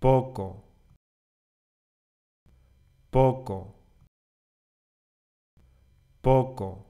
poco, poco, poco.